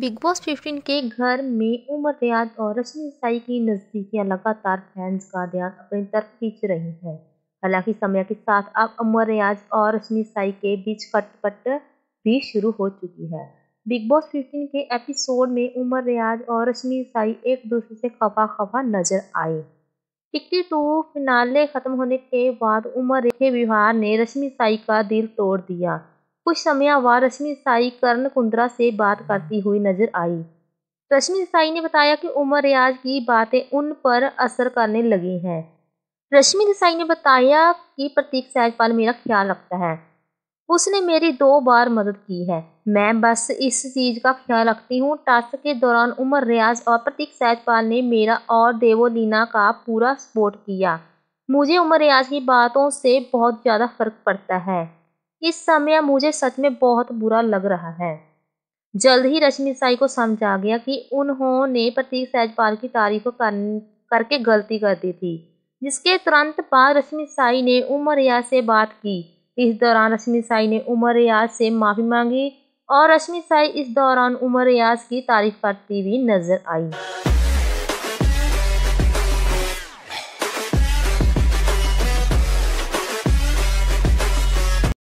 big boss 15 के घर में उमर रियाज और रश्मि साई की नज़दीकियां लगातार फैंस का ध्यान अपनी तरफ खींच रही हैं हालांकि समय के साथ अब उमर रियाज और रश्मि साई के बीच कटपट भी शुरू हो चुकी है बिग बॉस 15 के एपिसोड में उमर रियाज और रश्मि साई एक दूसरे से खफा खफा नजर आए टिकटी टू फिनाले खत्म होने के बाद उमर के विवाह ने रश्मि साई का दिल तोड़ दिया कुछ समय बाद रश्मि साई कर्ण कुंद्रा से बात करती हुई नजर आई रश्मि साई ने बताया कि उमर रियाज की बातें उन पर असर करने लगी हैं रश्मि देसाई ने बताया कि प्रतीक सहजपाल मेरा ख्याल रखता है उसने मेरी दो बार मदद की है मैं बस इस चीज़ का ख्याल रखती हूँ टास्क के दौरान उमर रियाज और प्रतीक सहजपाल ने मेरा और देवोलीना का पूरा सपोर्ट किया मुझे उमर रियाज की बातों से बहुत ज़्यादा फर्क पड़ता है इस समय मुझे सच में बहुत बुरा लग रहा है जल्द ही रश्मि साई को समझा गया कि उन्होंने प्रतीक सहजपाल की तारीफ कर, करके गलती कर दी थी जिसके तुरंत बाद रश्मि साई ने उमर रियाज से बात की इस दौरान रश्मि साई ने उमर रियाज से माफ़ी मांगी और रश्मि साई इस दौरान उमर रियाज की तारीफ करती हुई नजर आई